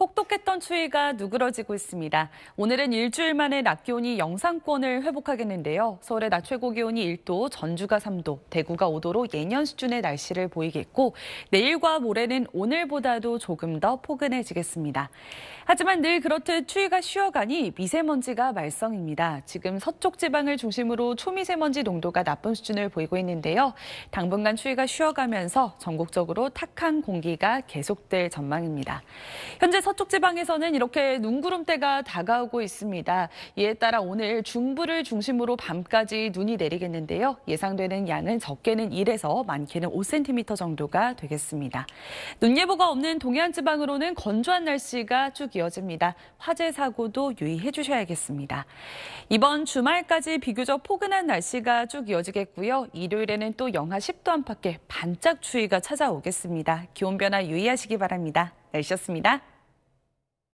혹독했던 심했던 추위가 누그러지고 있습니다. 오늘은 일주일 만에 낮 기온이 영상권을 회복하겠는데요. 서울의 낮 최고 기온이 1도, 전주가 3도, 대구가 5도로 예년 수준의 날씨를 보이겠고 내일과 모레는 오늘보다도 조금 더 포근해지겠습니다. 하지만 늘 그렇듯 추위가 쉬어가니 미세먼지가 말썽입니다. 지금 서쪽 지방을 중심으로 초미세먼지 농도가 나쁜 수준을 보이고 있는데요. 당분간 추위가 쉬어가면서 전국적으로 탁한 공기가 계속될 전망입니다. 현재 서쪽 지방에 지방에서는 이렇게 눈구름대가 다가오고 있습니다. 이에 따라 오늘 중부를 중심으로 밤까지 눈이 내리겠는데요. 예상되는 양은 적게는 1에서 많게는 5cm 정도가 되겠습니다. 눈 예보가 없는 동해안 지방으로는 건조한 날씨가 쭉 이어집니다. 화재 사고도 유의해 주셔야겠습니다. 이번 주말까지 비교적 포근한 날씨가 쭉 이어지겠고요. 일요일에는 또 영하 10도 안팎의 반짝 추위가 찾아오겠습니다. 기온 변화 유의하시기 바랍니다. 날씨였습니다.